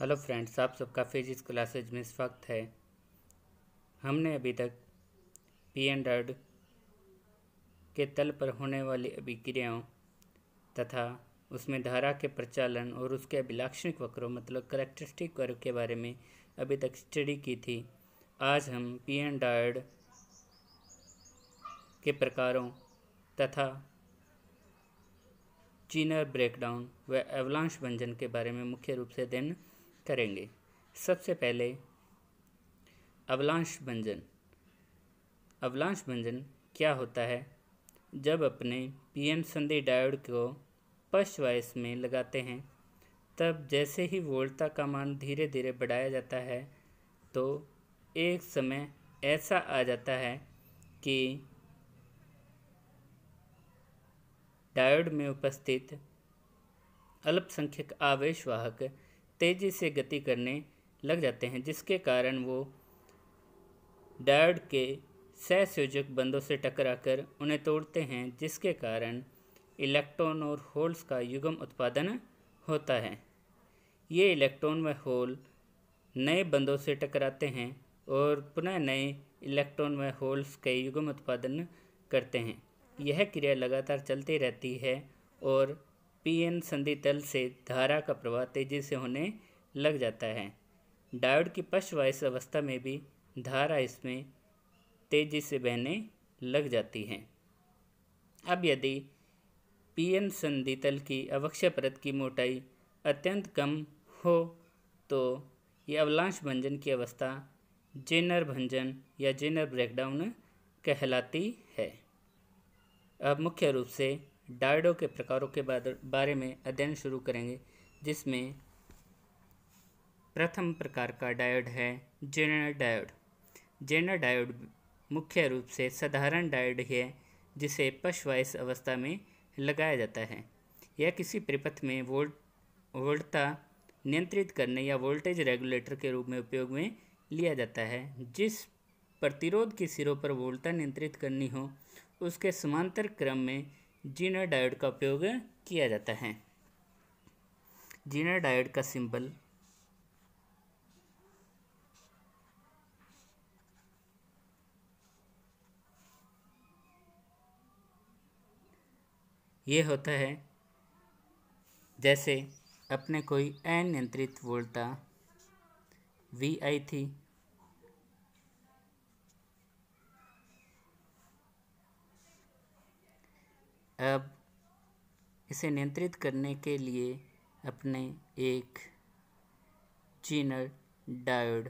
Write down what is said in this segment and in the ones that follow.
hello friends आप सबका physics classes में स्वागत है हमने अभी तक पी एंड के तल पर होने वाली अभिक्रियाओं तथा उसमें धारा के प्रचालन और उसके अभिलाक्षणिक वक्रों मतलब करेक्टरिस्टिक वर्ग के बारे में अभी तक स्टडी की थी आज हम पी एंड के प्रकारों तथा चीनर ब्रेकडाउन व एवलांश व्यंजन के बारे में मुख्य रूप से दिन करेंगे सबसे पहले अवलांश व्यंजन अवलांश व्यंजन क्या होता है जब अपने पी एम संधि डायोड को पश वायस में लगाते हैं तब जैसे ही वोल्टता का मान धीरे धीरे बढ़ाया जाता है तो एक समय ऐसा आ जाता है कि डायोड में उपस्थित अल्पसंख्यक आवेशवाहक तेज़ी से गति करने लग जाते हैं जिसके कारण वो डायड के सहसयोजक बंदों से टकराकर उन्हें तोड़ते हैं जिसके कारण इलेक्ट्रॉन और होल्स का युगम उत्पादन होता है ये इलेक्ट्रॉन व होल नए बंदों से टकराते हैं और पुनः नए इलेक्ट्रॉन व होल्स के युगम उत्पादन करते हैं यह क्रिया लगातार चलती रहती है और पीएन संधि तल से धारा का प्रवाह तेजी से होने लग जाता है डायोड की पश्चवायस अवस्था में भी धारा इसमें तेजी से बहने लग जाती है अब यदि पीएन संधि तल की अवक्ष परत की मोटाई अत्यंत कम हो तो ये अवलांश भंजन की अवस्था जेनर भंजन या जेनर ब्रेकडाउन कहलाती है अब मुख्य रूप से डायडो के प्रकारों के बारे में अध्ययन शुरू करेंगे जिसमें प्रथम प्रकार का डायोड है जेनर डायोड जेनर डायोड मुख्य रूप से साधारण डायोड है जिसे पशवाइस अवस्था में लगाया जाता है यह किसी परिपथ में वोल्ट वोल्टता नियंत्रित करने या वोल्टेज रेगुलेटर के रूप में उपयोग में लिया जाता है जिस प्रतिरोध के सिरों पर वोल्टता नियंत्रित करनी हो उसके समांतर क्रम में जीना डायोड का उपयोग किया जाता है जीना डायोड का सिंबल ये होता है जैसे अपने कोई अनियंत्रित वोल्टा वी आई थी अब इसे नियंत्रित करने के लिए अपने एक चीनर डायोड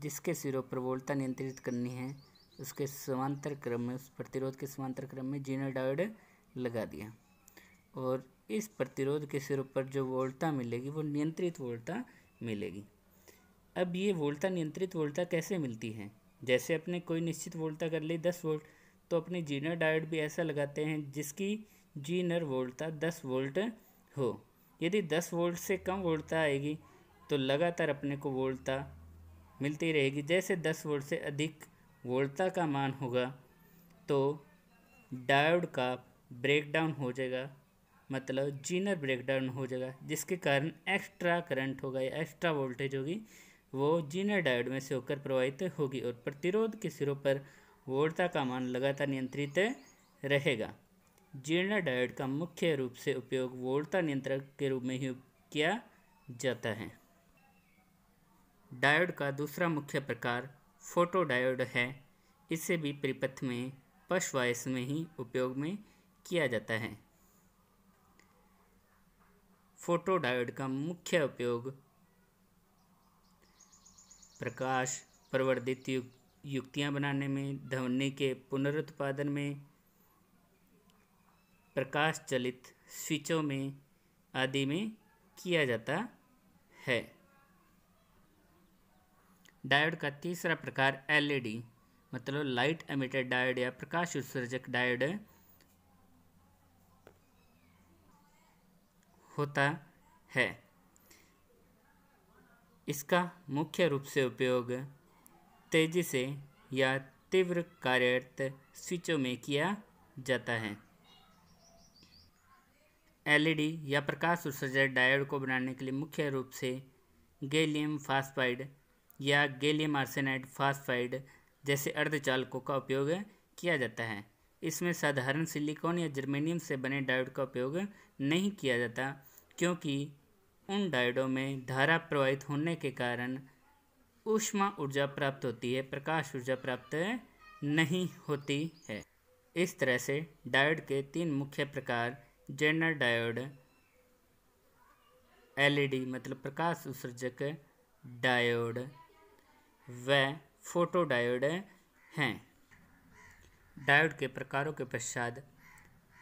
जिसके सिरों पर वोल्टता नियंत्रित करनी है उसके समांतर क्रम में उस प्रतिरोध के समांतर क्रम में जीनर डायोड लगा दिया और इस प्रतिरोध के सिरों पर जो वोल्टता मिलेगी वो नियंत्रित वोल्टता मिलेगी अब ये वोल्टा नियंत्रित वोल्टा कैसे मिलती है जैसे अपने कोई निश्चित वोल्टा कर ली दस वोल्ट तो अपने जीनर डायोड भी ऐसा लगाते हैं जिसकी जीनर वोल्टा दस वोल्ट हो यदि दस वोल्ट से कम वोल्टा आएगी तो लगातार अपने को वोल्टा मिलती रहेगी जैसे दस वोल्ट से अधिक वोल्टा का मान होगा तो डायोड का ब्रेकडाउन हो जाएगा मतलब जीनर ब्रेकडाउन हो जाएगा जिसके कारण एक्स्ट्रा करंट होगा या एक्स्ट्रा वोल्टेज होगी वो जीनर डायोड में से होकर प्रवाहित होगी और प्रतिरोध के सिरों पर वोड़ता का मान लगातार नियंत्रित रहेगा जीर्ण डायोड का मुख्य रूप से उपयोग वोड़ता नियंत्रक के रूप में ही किया जाता है डायोड का दूसरा मुख्य प्रकार फोटो डायोड है इसे भी परिपथ में पश वायस में ही उपयोग में किया जाता है फोटो डायोड का मुख्य उपयोग प्रकाश प्रवर्धित युक, युक्तियाँ बनाने में ध्वनि के पुनरुत्पादन में प्रकाश चलित स्विचों में आदि में किया जाता है डायोड का तीसरा प्रकार एलईडी मतलब लाइट एमिटेड डायोड या प्रकाश उत्सर्जक डायोड होता है इसका मुख्य रूप से उपयोग तेजी से या तीव्र कार्यरत स्विचों में किया जाता है एलईडी या प्रकाश उत्सर्जक डायोड को बनाने के लिए मुख्य रूप से गैलियम फास्फाइड या गैलियम आर्सेनाइड फास्फाइड जैसे अर्धचालकों का उपयोग किया जाता है इसमें साधारण सिलिकॉन या जर्मेनियम से बने डायोड का उपयोग नहीं किया जाता क्योंकि उन डायोडों में धारा प्रवाहित होने के कारण ऊष्मा ऊर्जा प्राप्त होती है प्रकाश ऊर्जा प्राप्त नहीं होती है इस तरह से डायोड के तीन मुख्य प्रकार जेनर डायोड एलईडी मतलब प्रकाश उत्सर्जक डायोड व फोटो डायोड हैं डायोड के प्रकारों के पश्चात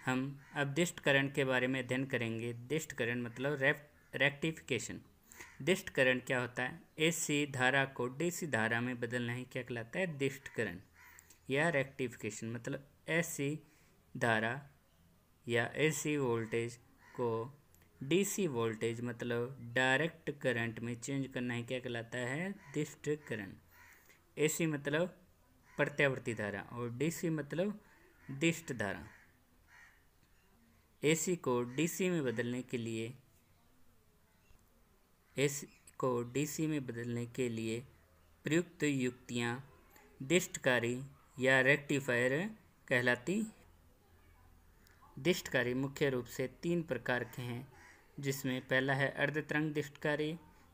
हम अब दिष्टकरण के बारे में अध्ययन करेंगे दिष्टकरण मतलब रेफ्ट रेक्टिफिकेशन दिष्ट करण क्या होता है एसी धारा को डीसी धारा में बदलना ही क्या कहलाता है दिष्ट करण या रेक्टिफिकेशन मतलब एसी धारा या एसी वोल्टेज को डीसी वोल्टेज मतलब डायरेक्ट करंट में चेंज करना ही क्या कहलाता है दिष्ट ए एसी मतलब प्रत्यावर्ती धारा और डीसी मतलब दिष्ट धारा एसी को डीसी में बदलने के लिए एस को डीसी में बदलने के लिए प्रयुक्त युक्तियाँ दिष्टकारी या रेक्टिफायर कहलाती दिष्टकारी मुख्य रूप से तीन प्रकार के हैं जिसमें पहला है अर्धतरंग दिष्टकारी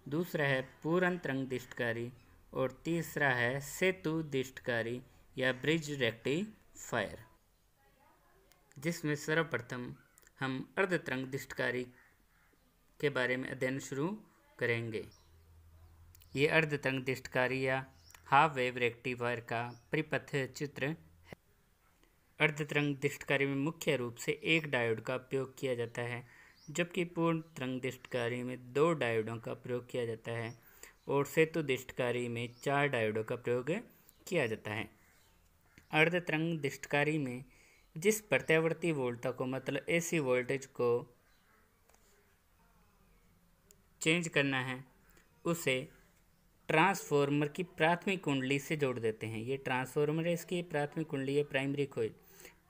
दूसरा है पूर्ण तरंग दिष्टकारी और तीसरा है सेतु दिष्टकारी या ब्रिज रेक्टिफायर जिसमें सर्वप्रथम हम अर्धतरंग दिष्टकारी के बारे में अध्ययन शुरू करेंगे ये अर्धतरंग दृष्टकारी या हाफ वेव रेक्टिफायर का परिपथ चित्र है अर्धतरंग दृष्टकारी में मुख्य रूप से एक डायोड का उपयोग किया जाता है जबकि पूर्ण तरंग दृष्टकारी में दो डायोडों का प्रयोग किया जाता है और सेतु दृष्टकारी में चार डायोडों का प्रयोग किया जाता है अर्धतरंग दृष्टकारी में जिस प्रत्यावर्ती वोल्टा को मतलब एसी वोल्टेज को चेंज करना है उसे ट्रांसफॉर्मर की प्राथमिक कुंडली से जोड़ देते हैं ये ट्रांसफॉर्मर है इसकी प्राथमिक कुंडली है प्राइमरी कोयल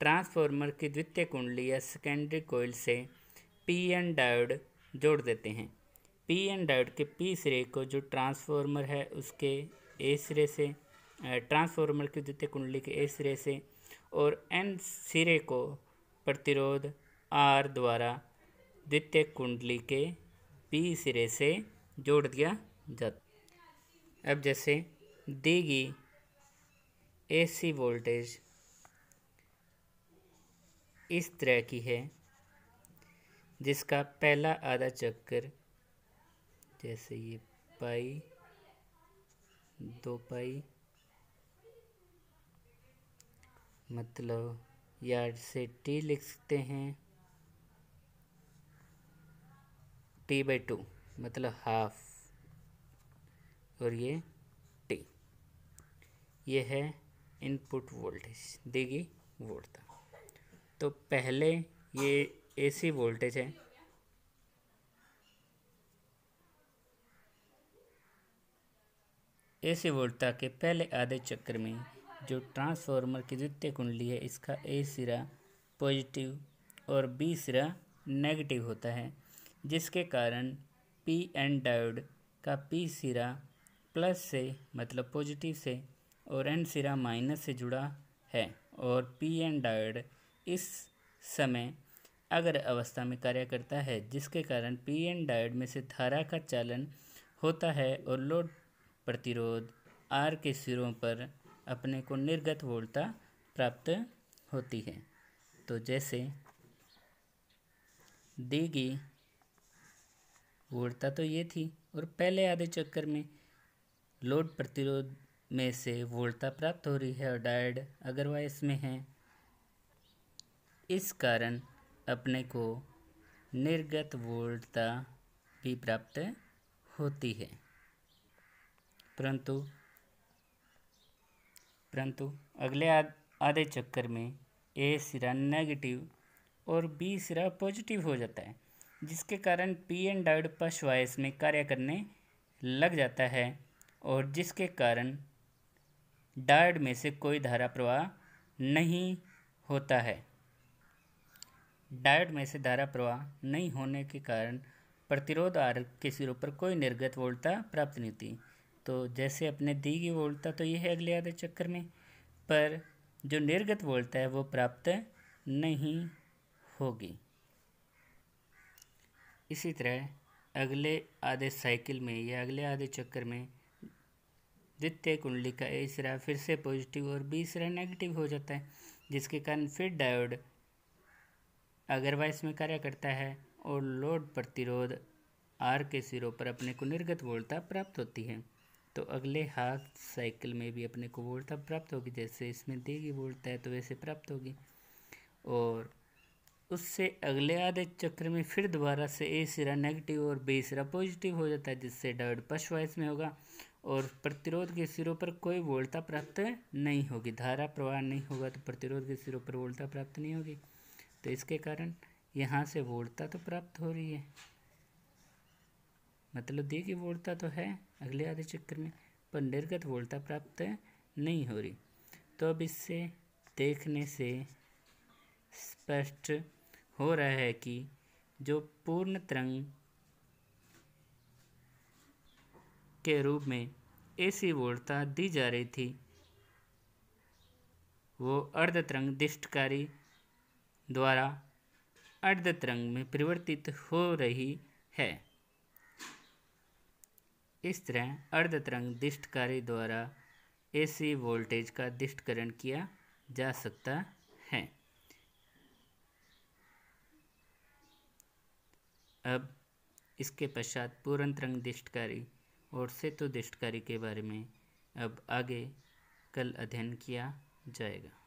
ट्रांसफॉर्मर की द्वितीय कुंडली या सेकेंडरी कोयल से पी एन डायोड जोड़ देते हैं पी एन डायोड के पी सिरे को जो ट्रांसफॉर्मर है उसके ए सिरे से ट्रांसफॉर्मर की द्वितीय कुंडली के ए सिरे से और एन सिरे को प्रतिरोध आर द्वारा द्वितीय कुंडली के पी सिरे से जोड़ दिया जाता अब जैसे देगी एसी वोल्टेज इस तरह की है जिसका पहला आधा चक्कर जैसे ये पाई दो पाई मतलब यार्ड से टी लिख सकते हैं टी बाई टू मतलब हाफ और ये टी ये है इनपुट वोल्टेज देगी वोल्ट तो पहले ये एसी वोल्टेज है एसी वोल्टता के पहले आधे चक्र में जो ट्रांसफार्मर की द्वितीय कुंडली है इसका ए सिरा पॉजिटिव और बी सिरा नेगेटिव होता है जिसके कारण पी एन डायोड का पी सिरा प्लस से मतलब पॉजिटिव से और एन सिरा माइनस से जुड़ा है और पी एन डायोड इस समय अगर अवस्था में कार्य करता है जिसके कारण पी एन डायोड में से धारा का चालन होता है और लोड प्रतिरोध आर के सिरों पर अपने को निर्गत वोल्टता प्राप्त होती है तो जैसे दी गई वोड़ता तो ये थी और पहले आधे चक्कर में लोड प्रतिरोध में से वोड़ता प्राप्त हो रही है और डायड अगरवाइस में है इस कारण अपने को निर्गत वोल्टता भी प्राप्त होती है परंतु परंतु अगले आधे चक्कर में ए सिरा नेगेटिव और बी सिरा पॉजिटिव हो जाता है जिसके कारण पी एन डायड पशवायस में कार्य करने लग जाता है और जिसके कारण डायड में से कोई धारा प्रवाह नहीं होता है डायड में से धारा प्रवाह नहीं होने के कारण प्रतिरोध आर के सिरों पर कोई निर्गत वोल्टता प्राप्त नहीं होती तो जैसे अपने दी गई वोल्टता तो यह है अगले आधे चक्कर में पर जो निर्गत वोल्टता है वो प्राप्त नहीं होगी इसी तरह अगले आधे साइकिल में या अगले आधे चक्कर में द्वितीय कुंडली का ए सिरा फिर से पॉजिटिव और बी सिरा नेगेटिव हो जाता है जिसके कारण फिर डायोड अगरवाइस में कार्य करता है और लोड प्रतिरोध आर के सिरों पर अपने को निर्गत वोल्टता प्राप्त होती है तो अगले हाथ साइकिल में भी अपने को वोल्टता प्राप्त होगी जैसे इसमें देगी वोल्टता है तो वैसे प्राप्त होगी और उससे अगले आधे चक्र में फिर दोबारा से ए सिरा नेगेटिव और बी सिरा पॉजिटिव हो जाता है जिससे डायोड पशवाइस में होगा और प्रतिरोध के सिरों पर कोई वोल्टा प्राप्त नहीं होगी धारा प्रवाह नहीं होगा तो प्रतिरोध के सिरों पर वोल्टा प्राप्त नहीं होगी तो इसके कारण यहाँ से वोल्टा तो प्राप्त हो रही है मतलब दी कि वोल्टा तो है अगले आधे चक्र में पर निर्गत वोल्टा प्राप्त नहीं हो रही तो अब इससे देखने से स्पष्ट हो रहा है कि जो पूर्ण तरंग के रूप में ऐसी वोल्टता दी जा रही थी वो अर्ध तरंग दिष्टकारी द्वारा अर्ध तरंग में परिवर्तित हो रही है इस तरह अर्ध तरंग दिष्टकारी द्वारा एसी वोल्टेज का दिष्टकरण किया जा सकता है अब इसके पश्चात पूर्णतरंग दृष्टकारी और सेतु दृष्टकारी के बारे में अब आगे कल अध्ययन किया जाएगा